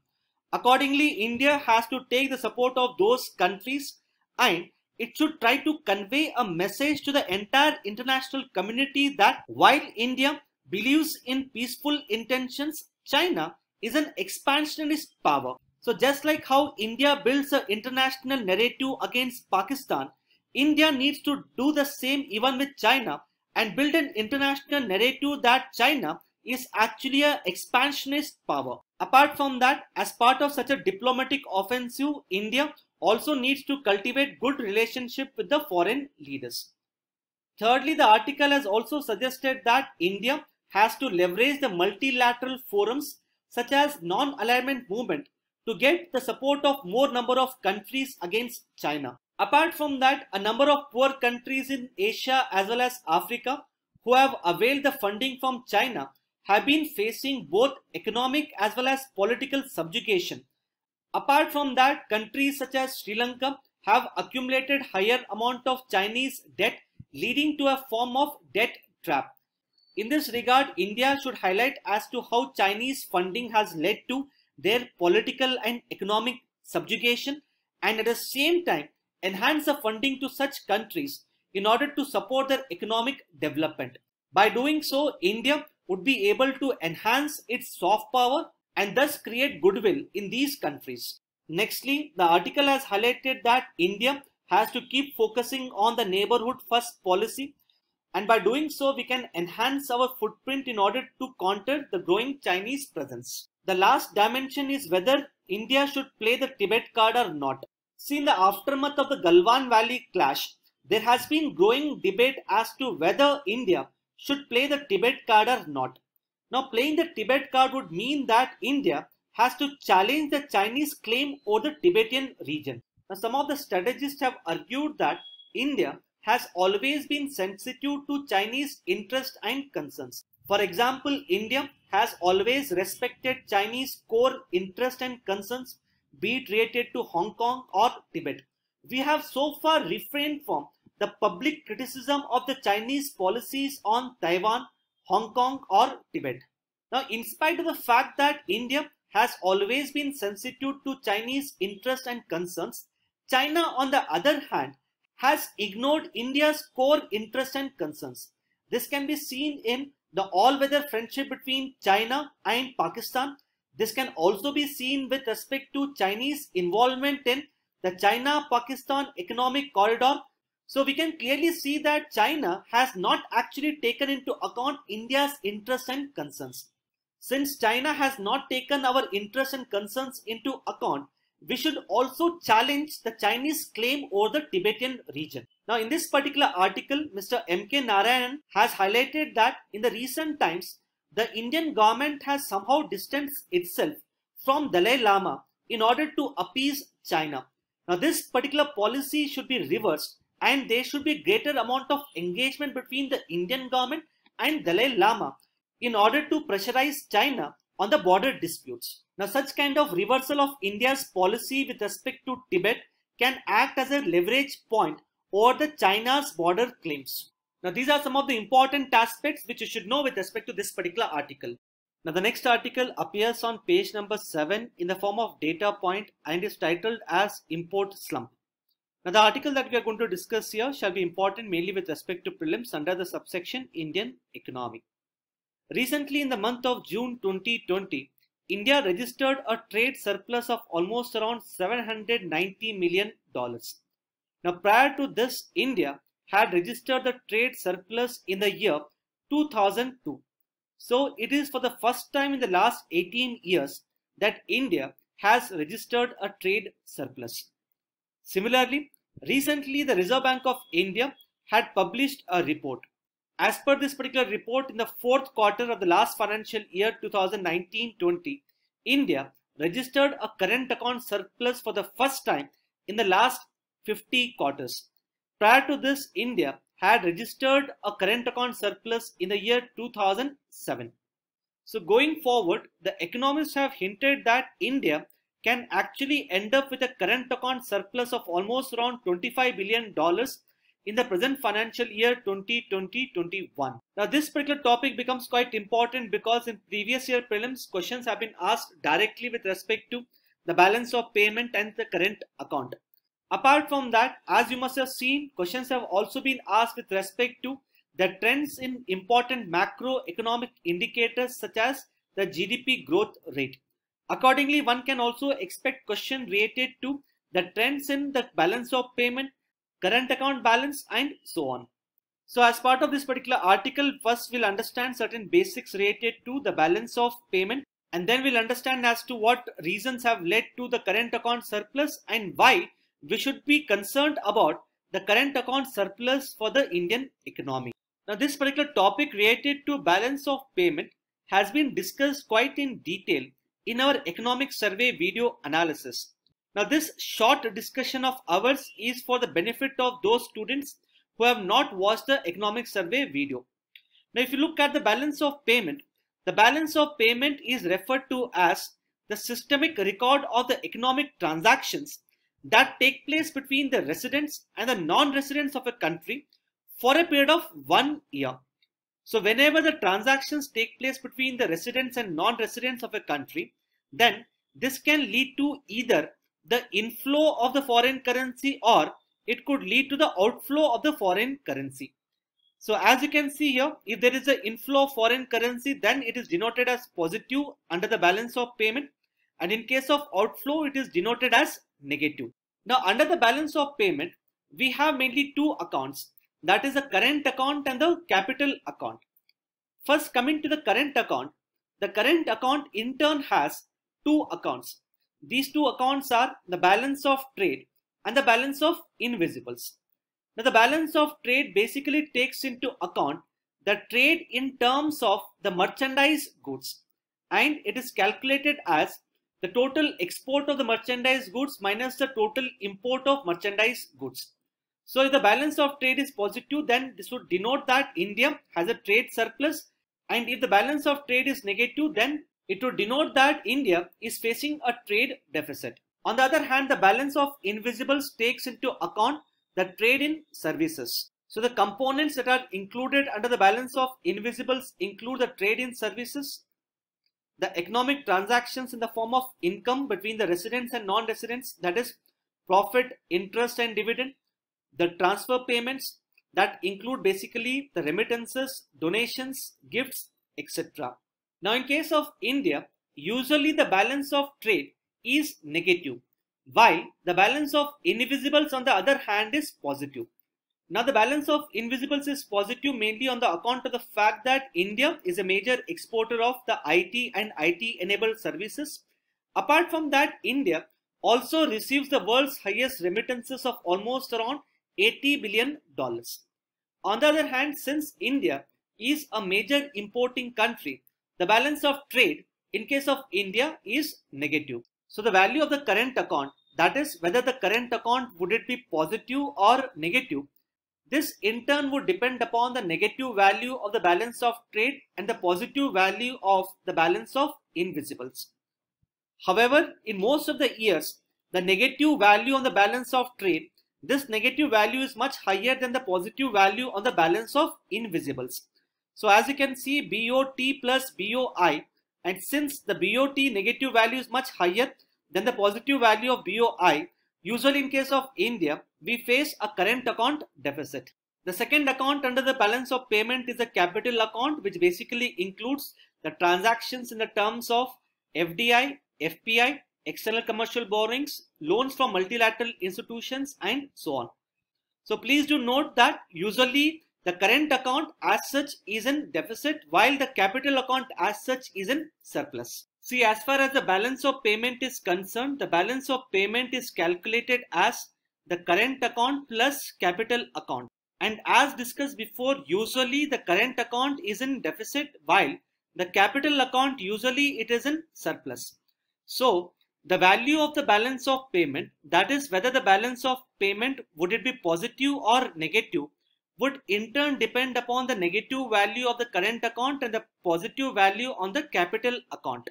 Accordingly, India has to take the support of those countries and it should try to convey a message to the entire international community that while India believes in peaceful intentions, China is an expansionist power. So just like how India builds an international narrative against Pakistan, India needs to do the same even with China and build an international narrative that China is actually an expansionist power. Apart from that, as part of such a diplomatic offensive, India also needs to cultivate good relationship with the foreign leaders. Thirdly, the article has also suggested that India has to leverage the multilateral forums such as non-alignment movement to get the support of more number of countries against China. Apart from that, a number of poor countries in Asia as well as Africa who have availed the funding from China have been facing both economic as well as political subjugation Apart from that, countries such as Sri Lanka have accumulated higher amount of Chinese debt leading to a form of debt trap. In this regard, India should highlight as to how Chinese funding has led to their political and economic subjugation and at the same time enhance the funding to such countries in order to support their economic development. By doing so, India would be able to enhance its soft power and thus create goodwill in these countries. Nextly, the article has highlighted that India has to keep focusing on the neighborhood first policy and by doing so we can enhance our footprint in order to counter the growing Chinese presence. The last dimension is whether India should play the Tibet card or not. See in the aftermath of the Galwan Valley clash, there has been growing debate as to whether India should play the Tibet card or not. Now playing the Tibet card would mean that India has to challenge the Chinese claim over the Tibetan region. Now some of the strategists have argued that India has always been sensitive to Chinese interests and concerns. For example, India has always respected Chinese core interests and concerns be it related to Hong Kong or Tibet. We have so far refrained from the public criticism of the Chinese policies on Taiwan Hong Kong or Tibet. Now, in spite of the fact that India has always been sensitive to Chinese interests and concerns, China, on the other hand, has ignored India's core interests and concerns. This can be seen in the all-weather friendship between China and Pakistan. This can also be seen with respect to Chinese involvement in the China-Pakistan Economic Corridor so we can clearly see that China has not actually taken into account India's interests and concerns. Since China has not taken our interests and concerns into account, we should also challenge the Chinese claim over the Tibetan region. Now in this particular article, Mr. M.K. Narayan has highlighted that in the recent times, the Indian government has somehow distanced itself from Dalai Lama in order to appease China. Now this particular policy should be reversed and there should be greater amount of engagement between the Indian government and Dalai Lama in order to pressurize China on the border disputes. Now, such kind of reversal of India's policy with respect to Tibet can act as a leverage point over the China's border claims. Now, these are some of the important aspects which you should know with respect to this particular article. Now, the next article appears on page number 7 in the form of data point and is titled as Import Slump. Now the article that we are going to discuss here shall be important mainly with respect to prelims under the subsection Indian economy. Recently in the month of June 2020, India registered a trade surplus of almost around 790 million dollars. Now prior to this, India had registered the trade surplus in the year 2002. So it is for the first time in the last 18 years that India has registered a trade surplus. Similarly, Recently, the Reserve Bank of India had published a report. As per this particular report, in the fourth quarter of the last financial year 2019 20, India registered a current account surplus for the first time in the last 50 quarters. Prior to this, India had registered a current account surplus in the year 2007. So, going forward, the economists have hinted that India can actually end up with a current account surplus of almost around $25 billion in the present financial year 2020-21. Now this particular topic becomes quite important because in previous year prelims questions have been asked directly with respect to the balance of payment and the current account. Apart from that, as you must have seen, questions have also been asked with respect to the trends in important macroeconomic indicators such as the GDP growth rate. Accordingly, one can also expect question related to the trends in the balance of payment, current account balance and so on. So as part of this particular article, first we'll understand certain basics related to the balance of payment and then we'll understand as to what reasons have led to the current account surplus and why we should be concerned about the current account surplus for the Indian economy. Now this particular topic related to balance of payment has been discussed quite in detail in our economic survey video analysis. Now this short discussion of ours is for the benefit of those students who have not watched the economic survey video. Now if you look at the balance of payment, the balance of payment is referred to as the systemic record of the economic transactions that take place between the residents and the non-residents of a country for a period of one year. So whenever the transactions take place between the residents and non-residents of a country, then this can lead to either the inflow of the foreign currency or it could lead to the outflow of the foreign currency. So as you can see here, if there is an inflow of foreign currency, then it is denoted as positive under the balance of payment. And in case of outflow, it is denoted as negative. Now under the balance of payment, we have mainly two accounts that is the current account and the capital account. First coming to the current account, the current account in turn has two accounts. These two accounts are the balance of trade and the balance of invisibles. Now the balance of trade basically takes into account the trade in terms of the merchandise goods and it is calculated as the total export of the merchandise goods minus the total import of merchandise goods. So if the balance of trade is positive, then this would denote that India has a trade surplus. And if the balance of trade is negative, then it would denote that India is facing a trade deficit. On the other hand, the balance of invisibles takes into account the trade in services. So the components that are included under the balance of invisibles include the trade in services, the economic transactions in the form of income between the residents and non-residents, that is profit, interest and dividend, the transfer payments that include basically the remittances, donations, gifts, etc. Now, in case of India, usually the balance of trade is negative, while the balance of invisibles on the other hand is positive. Now, the balance of invisibles is positive mainly on the account of the fact that India is a major exporter of the IT and IT enabled services. Apart from that, India also receives the world's highest remittances of almost around 80 billion dollars. On the other hand, since India is a major importing country, the balance of trade in case of India is negative. So the value of the current account, that is whether the current account would it be positive or negative, this in turn would depend upon the negative value of the balance of trade and the positive value of the balance of invisibles. However, in most of the years, the negative value on the balance of trade this negative value is much higher than the positive value on the balance of invisibles. So as you can see BOT plus BOI and since the BOT negative value is much higher than the positive value of BOI, usually in case of India, we face a current account deficit. The second account under the balance of payment is a capital account which basically includes the transactions in the terms of FDI, FPI external commercial borrowings, loans from multilateral institutions, and so on. So please do note that usually the current account as such is in deficit while the capital account as such is in surplus. See, as far as the balance of payment is concerned, the balance of payment is calculated as the current account plus capital account. And as discussed before, usually the current account is in deficit while the capital account usually it is in surplus. So the value of the balance of payment, that is whether the balance of payment, would it be positive or negative, would in turn depend upon the negative value of the current account and the positive value on the capital account.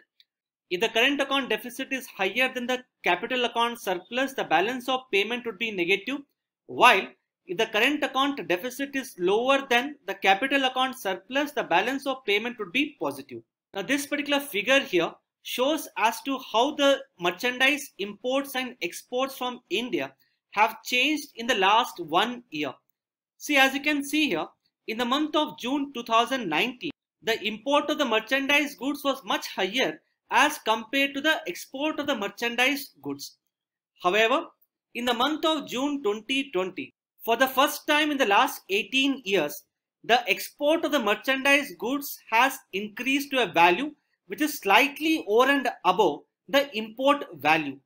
If the current account deficit is higher than the capital account surplus, the balance of payment would be negative, while if the current account deficit is lower than the capital account surplus, the balance of payment would be positive. Now this particular figure here shows as to how the merchandise imports and exports from India have changed in the last one year. See, as you can see here, in the month of June 2019, the import of the merchandise goods was much higher as compared to the export of the merchandise goods. However, in the month of June 2020, for the first time in the last 18 years, the export of the merchandise goods has increased to a value which is slightly over and above the import value.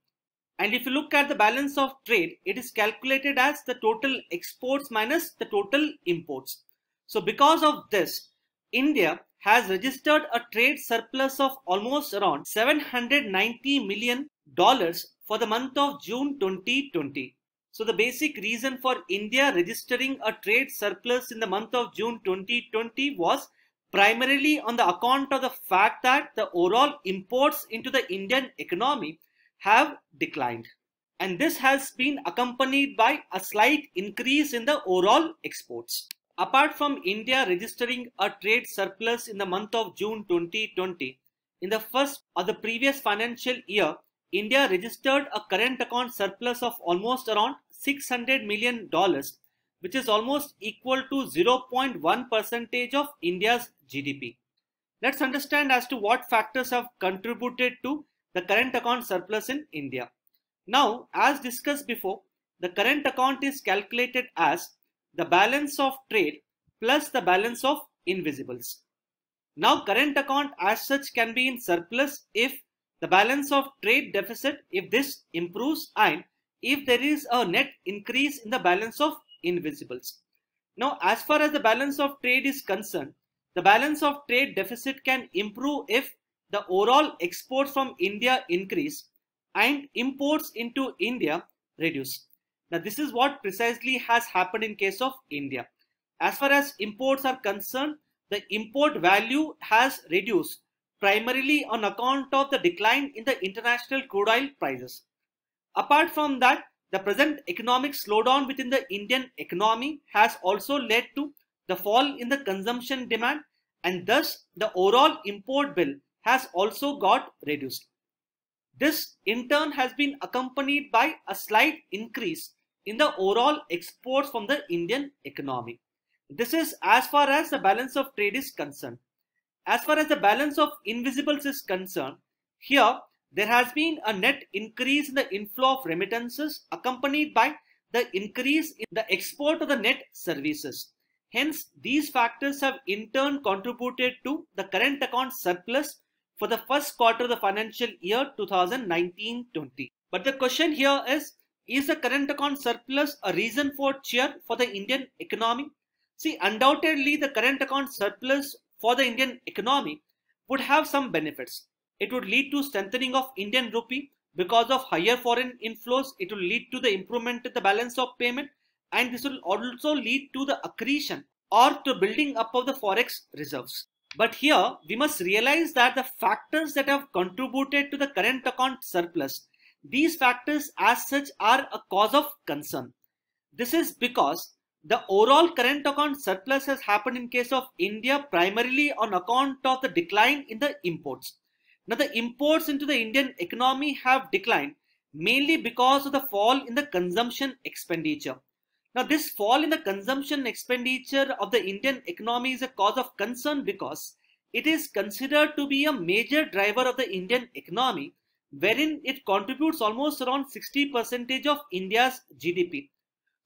And if you look at the balance of trade, it is calculated as the total exports minus the total imports. So because of this, India has registered a trade surplus of almost around 790 million dollars for the month of June 2020. So the basic reason for India registering a trade surplus in the month of June 2020 was primarily on the account of the fact that the overall imports into the Indian economy have declined. And this has been accompanied by a slight increase in the overall exports. Apart from India registering a trade surplus in the month of June 2020, in the first or the previous financial year, India registered a current account surplus of almost around $600 million which is almost equal to 0.1 percentage of India's GDP. Let's understand as to what factors have contributed to the current account surplus in India. Now, as discussed before, the current account is calculated as the balance of trade plus the balance of invisibles. Now, current account as such can be in surplus if the balance of trade deficit, if this improves and if there is a net increase in the balance of invisibles. Now, as far as the balance of trade is concerned, the balance of trade deficit can improve if the overall exports from India increase and imports into India reduce. Now, this is what precisely has happened in case of India. As far as imports are concerned, the import value has reduced primarily on account of the decline in the international crude oil prices. Apart from that, the present economic slowdown within the Indian economy has also led to the fall in the consumption demand and thus the overall import bill has also got reduced. This in turn has been accompanied by a slight increase in the overall exports from the Indian economy. This is as far as the balance of trade is concerned. As far as the balance of invisibles is concerned, here there has been a net increase in the inflow of remittances accompanied by the increase in the export of the net services. Hence, these factors have in turn contributed to the current account surplus for the first quarter of the financial year 2019-20. But the question here is, is the current account surplus a reason for cheer for the Indian economy? See, undoubtedly the current account surplus for the Indian economy would have some benefits. It would lead to strengthening of Indian rupee because of higher foreign inflows. It will lead to the improvement in the balance of payment and this will also lead to the accretion or to building up of the forex reserves. But here we must realize that the factors that have contributed to the current account surplus, these factors as such are a cause of concern. This is because the overall current account surplus has happened in case of India primarily on account of the decline in the imports. Now the imports into the Indian economy have declined mainly because of the fall in the consumption expenditure. Now this fall in the consumption expenditure of the Indian economy is a cause of concern because it is considered to be a major driver of the Indian economy wherein it contributes almost around 60% of India's GDP.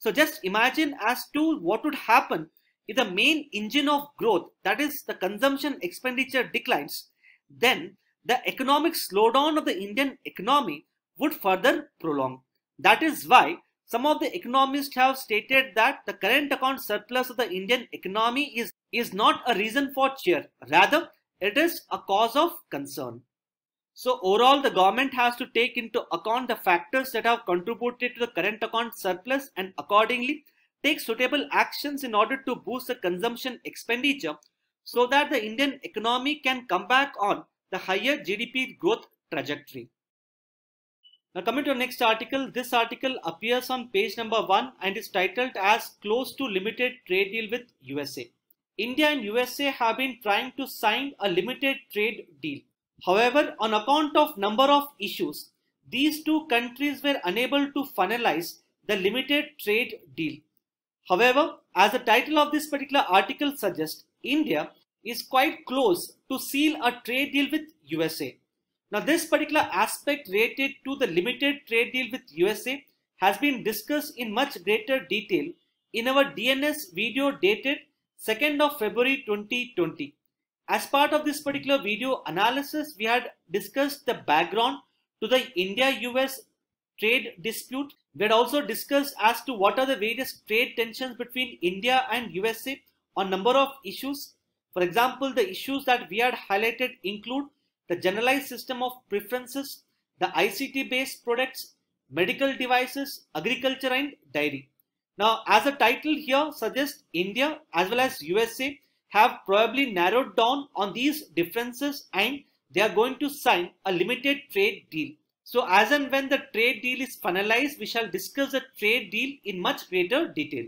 So just imagine as to what would happen if the main engine of growth that is the consumption expenditure declines then the economic slowdown of the Indian economy would further prolong. That is why some of the economists have stated that the current account surplus of the Indian economy is, is not a reason for cheer, rather, it is a cause of concern. So overall, the government has to take into account the factors that have contributed to the current account surplus and accordingly take suitable actions in order to boost the consumption expenditure so that the Indian economy can come back on the higher GDP growth trajectory. Now coming to our next article, this article appears on page number 1 and is titled as Close to Limited Trade Deal with USA. India and USA have been trying to sign a limited trade deal. However, on account of number of issues, these two countries were unable to finalize the limited trade deal. However, as the title of this particular article suggests, India is quite close to seal a trade deal with USA. Now this particular aspect related to the limited trade deal with USA has been discussed in much greater detail in our DNS video dated 2nd of February 2020. As part of this particular video analysis, we had discussed the background to the India-US trade dispute. We had also discussed as to what are the various trade tensions between India and USA on number of issues. For example, the issues that we had highlighted include the generalized system of preferences, the ICT-based products, medical devices, agriculture and dairy. Now, as the title here suggests, India as well as USA have probably narrowed down on these differences and they are going to sign a limited trade deal. So as and when the trade deal is finalized, we shall discuss the trade deal in much greater detail.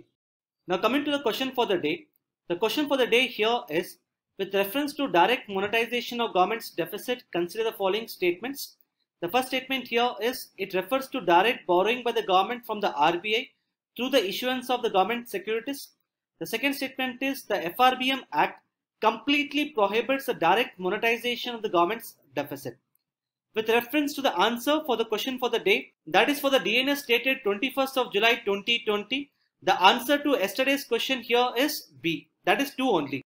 Now coming to the question for the day, the question for the day here is, with reference to direct monetization of government's deficit, consider the following statements. The first statement here is, it refers to direct borrowing by the government from the RBI through the issuance of the government securities. The second statement is, the FRBM Act completely prohibits the direct monetization of the government's deficit. With reference to the answer for the question for the day, that is for the DNS dated 21st of July 2020, the answer to yesterday's question here is B. That is two only.